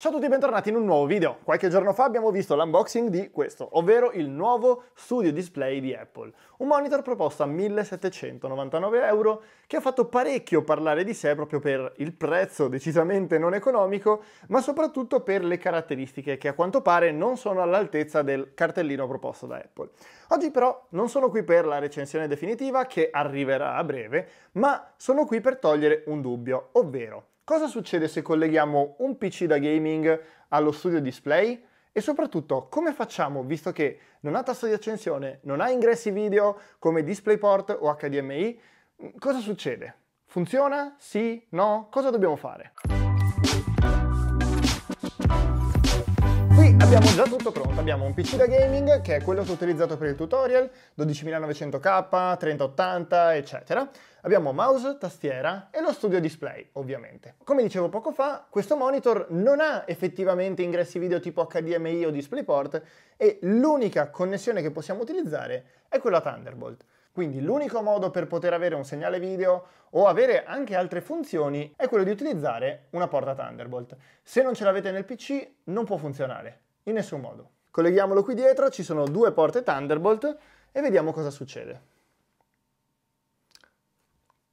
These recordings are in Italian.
Ciao a tutti e bentornati in un nuovo video. Qualche giorno fa abbiamo visto l'unboxing di questo, ovvero il nuovo Studio Display di Apple. Un monitor proposto a 1799 euro che ha fatto parecchio parlare di sé proprio per il prezzo decisamente non economico, ma soprattutto per le caratteristiche che a quanto pare non sono all'altezza del cartellino proposto da Apple. Oggi però non sono qui per la recensione definitiva che arriverà a breve, ma sono qui per togliere un dubbio, ovvero Cosa succede se colleghiamo un PC da gaming allo studio display? E soprattutto come facciamo, visto che non ha tasto di accensione, non ha ingressi video come DisplayPort o HDMI, cosa succede? Funziona? Sì? No? Cosa dobbiamo fare? Abbiamo già tutto pronto, abbiamo un PC da gaming che è quello che ho utilizzato per il tutorial, 12900K, 3080 eccetera. Abbiamo mouse, tastiera e lo studio display ovviamente. Come dicevo poco fa, questo monitor non ha effettivamente ingressi video tipo HDMI o DisplayPort e l'unica connessione che possiamo utilizzare è quella Thunderbolt. Quindi l'unico modo per poter avere un segnale video o avere anche altre funzioni è quello di utilizzare una porta Thunderbolt. Se non ce l'avete nel PC non può funzionare in nessun modo. Colleghiamolo qui dietro, ci sono due porte Thunderbolt e vediamo cosa succede.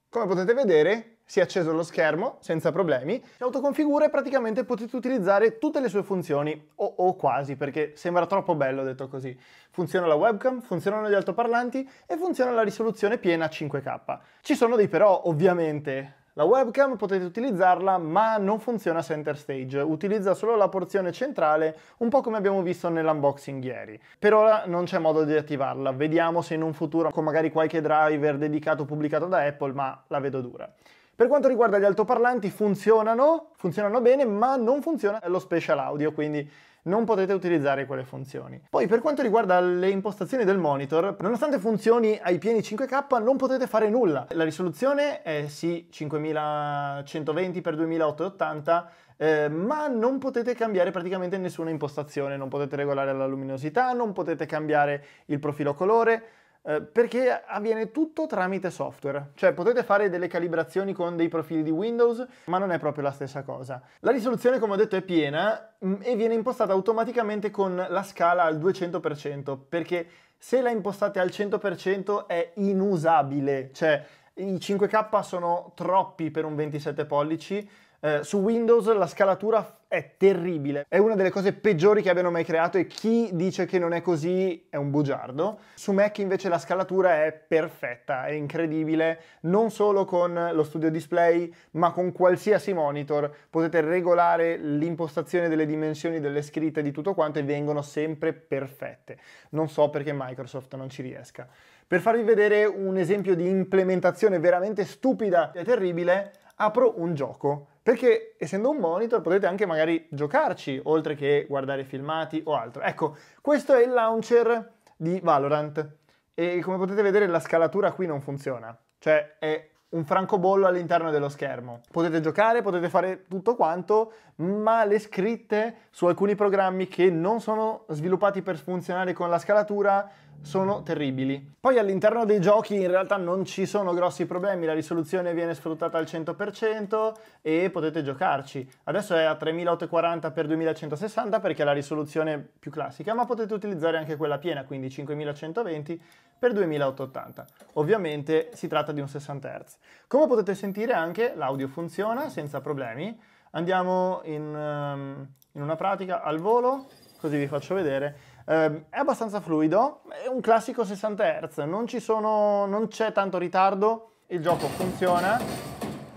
Come potete vedere si è acceso lo schermo senza problemi. Autoconfigura e praticamente potete utilizzare tutte le sue funzioni, o, o quasi, perché sembra troppo bello detto così. Funziona la webcam, funzionano gli altoparlanti e funziona la risoluzione piena 5K. Ci sono dei però, ovviamente. La webcam potete utilizzarla ma non funziona center stage, utilizza solo la porzione centrale, un po' come abbiamo visto nell'unboxing ieri. Per ora non c'è modo di attivarla, vediamo se in un futuro con magari qualche driver dedicato pubblicato da Apple, ma la vedo dura. Per quanto riguarda gli altoparlanti funzionano, funzionano bene, ma non funziona lo special audio, quindi non potete utilizzare quelle funzioni. Poi per quanto riguarda le impostazioni del monitor, nonostante funzioni ai pieni 5K non potete fare nulla. La risoluzione è sì 5120x2880, eh, ma non potete cambiare praticamente nessuna impostazione, non potete regolare la luminosità, non potete cambiare il profilo colore, eh, perché avviene tutto tramite software, cioè potete fare delle calibrazioni con dei profili di Windows, ma non è proprio la stessa cosa. La risoluzione, come ho detto, è piena mm, e viene impostata automaticamente con la scala al 200%, perché se la impostate al 100% è inusabile, cioè i 5K sono troppi per un 27 pollici eh, su Windows la scalatura è terribile, è una delle cose peggiori che abbiano mai creato e chi dice che non è così è un bugiardo. Su Mac invece la scalatura è perfetta, è incredibile, non solo con lo studio display, ma con qualsiasi monitor potete regolare l'impostazione delle dimensioni delle scritte di tutto quanto e vengono sempre perfette. Non so perché Microsoft non ci riesca. Per farvi vedere un esempio di implementazione veramente stupida e terribile, apro un gioco. Perché essendo un monitor potete anche magari giocarci, oltre che guardare filmati o altro. Ecco, questo è il launcher di Valorant. E come potete vedere la scalatura qui non funziona. Cioè è un francobollo all'interno dello schermo. Potete giocare, potete fare tutto quanto, ma le scritte su alcuni programmi che non sono sviluppati per funzionare con la scalatura sono terribili. Poi all'interno dei giochi in realtà non ci sono grossi problemi, la risoluzione viene sfruttata al 100% e potete giocarci. Adesso è a 3840x2160 perché è la risoluzione più classica, ma potete utilizzare anche quella piena, quindi 5120x2880. Ovviamente si tratta di un 60 Hz. Come potete sentire anche l'audio funziona senza problemi. Andiamo in, um, in una pratica al volo, così vi faccio vedere. Eh, è abbastanza fluido, è un classico 60 Hz, non, sono, non c'è tanto ritardo, il gioco funziona,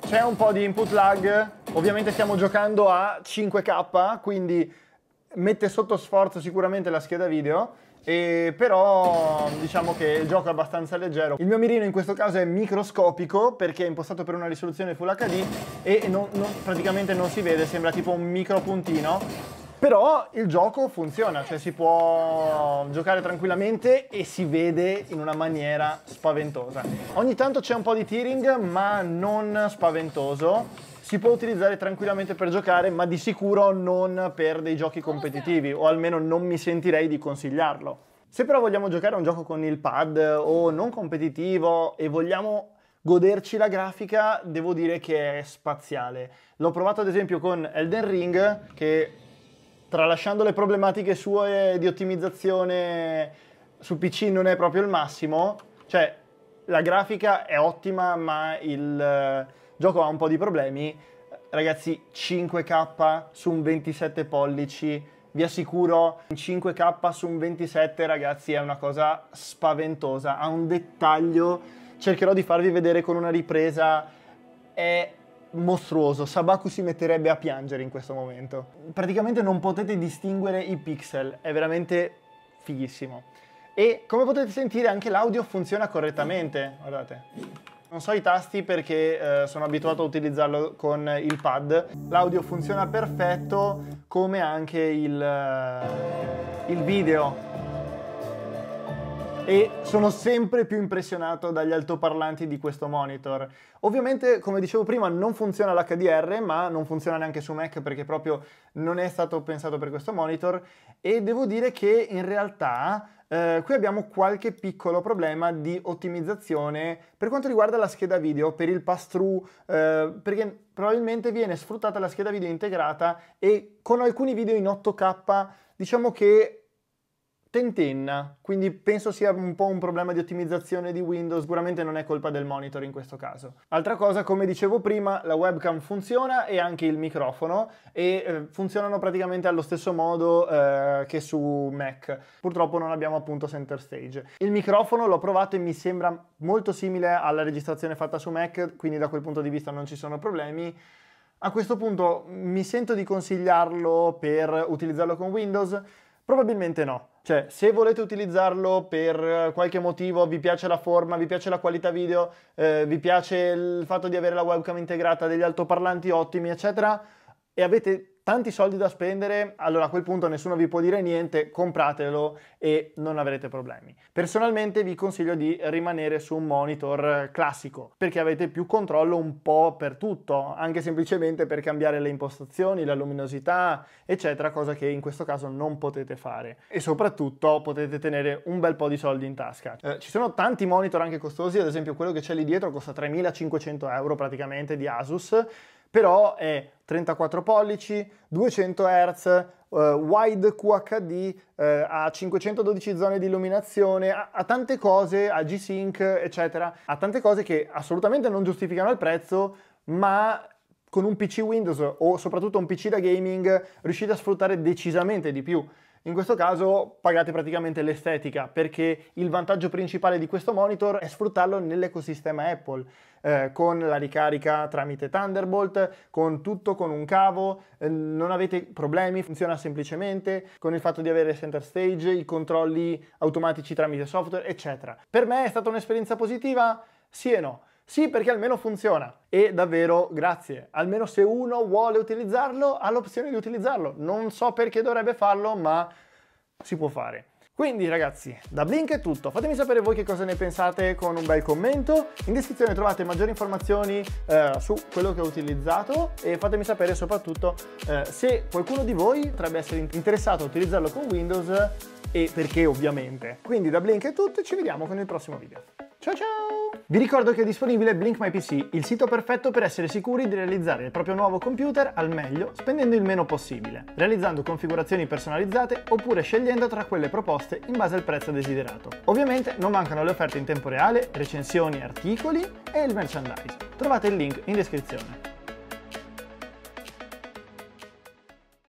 c'è un po' di input lag, ovviamente stiamo giocando a 5K, quindi mette sotto sforzo sicuramente la scheda video, e però diciamo che il gioco è abbastanza leggero. Il mio mirino in questo caso è microscopico perché è impostato per una risoluzione Full HD e non, non, praticamente non si vede, sembra tipo un micro puntino però il gioco funziona, cioè si può giocare tranquillamente e si vede in una maniera spaventosa. Ogni tanto c'è un po' di tearing, ma non spaventoso. Si può utilizzare tranquillamente per giocare, ma di sicuro non per dei giochi competitivi, o almeno non mi sentirei di consigliarlo. Se però vogliamo giocare a un gioco con il pad o non competitivo e vogliamo goderci la grafica, devo dire che è spaziale. L'ho provato ad esempio con Elden Ring, che tralasciando le problematiche sue di ottimizzazione su PC non è proprio il massimo, cioè la grafica è ottima ma il eh, gioco ha un po' di problemi, ragazzi 5K su un 27 pollici, vi assicuro 5K su un 27 ragazzi è una cosa spaventosa, ha un dettaglio, cercherò di farvi vedere con una ripresa, è mostruoso, Sabaku si metterebbe a piangere in questo momento. Praticamente non potete distinguere i pixel, è veramente fighissimo. E come potete sentire anche l'audio funziona correttamente, guardate. Non so i tasti perché eh, sono abituato a utilizzarlo con il pad. L'audio funziona perfetto come anche il, eh, il video e sono sempre più impressionato dagli altoparlanti di questo monitor. Ovviamente, come dicevo prima, non funziona l'HDR, ma non funziona neanche su Mac perché proprio non è stato pensato per questo monitor e devo dire che in realtà eh, qui abbiamo qualche piccolo problema di ottimizzazione per quanto riguarda la scheda video per il pass-through, eh, perché probabilmente viene sfruttata la scheda video integrata e con alcuni video in 8K diciamo che tentenna, quindi penso sia un po' un problema di ottimizzazione di Windows, sicuramente non è colpa del monitor in questo caso. Altra cosa, come dicevo prima, la webcam funziona e anche il microfono e eh, funzionano praticamente allo stesso modo eh, che su Mac. Purtroppo non abbiamo appunto center stage. Il microfono l'ho provato e mi sembra molto simile alla registrazione fatta su Mac, quindi da quel punto di vista non ci sono problemi. A questo punto mi sento di consigliarlo per utilizzarlo con Windows? Probabilmente no cioè, se volete utilizzarlo per qualche motivo, vi piace la forma, vi piace la qualità video, eh, vi piace il fatto di avere la webcam integrata, degli altoparlanti ottimi, eccetera, e avete tanti soldi da spendere, allora a quel punto nessuno vi può dire niente, compratelo e non avrete problemi. Personalmente vi consiglio di rimanere su un monitor classico perché avete più controllo un po' per tutto, anche semplicemente per cambiare le impostazioni, la luminosità, eccetera, cosa che in questo caso non potete fare. E soprattutto potete tenere un bel po' di soldi in tasca. Eh, ci sono tanti monitor anche costosi, ad esempio quello che c'è lì dietro costa 3500 euro praticamente di Asus, però è 34 pollici, 200 Hz, eh, wide QHD, eh, ha 512 zone di illuminazione, ha, ha tante cose, ha G-Sync, eccetera, ha tante cose che assolutamente non giustificano il prezzo, ma con un PC Windows o soprattutto un PC da gaming riuscite a sfruttare decisamente di più. In questo caso pagate praticamente l'estetica perché il vantaggio principale di questo monitor è sfruttarlo nell'ecosistema Apple. Eh, con la ricarica tramite Thunderbolt, con tutto, con un cavo, eh, non avete problemi, funziona semplicemente, con il fatto di avere center stage, i controlli automatici tramite software, eccetera. Per me è stata un'esperienza positiva? Sì e no. Sì, perché almeno funziona. E davvero grazie. Almeno se uno vuole utilizzarlo, ha l'opzione di utilizzarlo. Non so perché dovrebbe farlo, ma si può fare. Quindi ragazzi, da Blink è tutto, fatemi sapere voi che cosa ne pensate con un bel commento, in descrizione trovate maggiori informazioni eh, su quello che ho utilizzato e fatemi sapere soprattutto eh, se qualcuno di voi potrebbe essere interessato a utilizzarlo con Windows e perché ovviamente. Quindi da Blink è tutto e ci vediamo con il prossimo video. Ciao ciao! Vi ricordo che è disponibile Blink My PC, il sito perfetto per essere sicuri di realizzare il proprio nuovo computer al meglio, spendendo il meno possibile, realizzando configurazioni personalizzate oppure scegliendo tra quelle proposte in base al prezzo desiderato. Ovviamente non mancano le offerte in tempo reale, recensioni, articoli e il merchandise. Trovate il link in descrizione.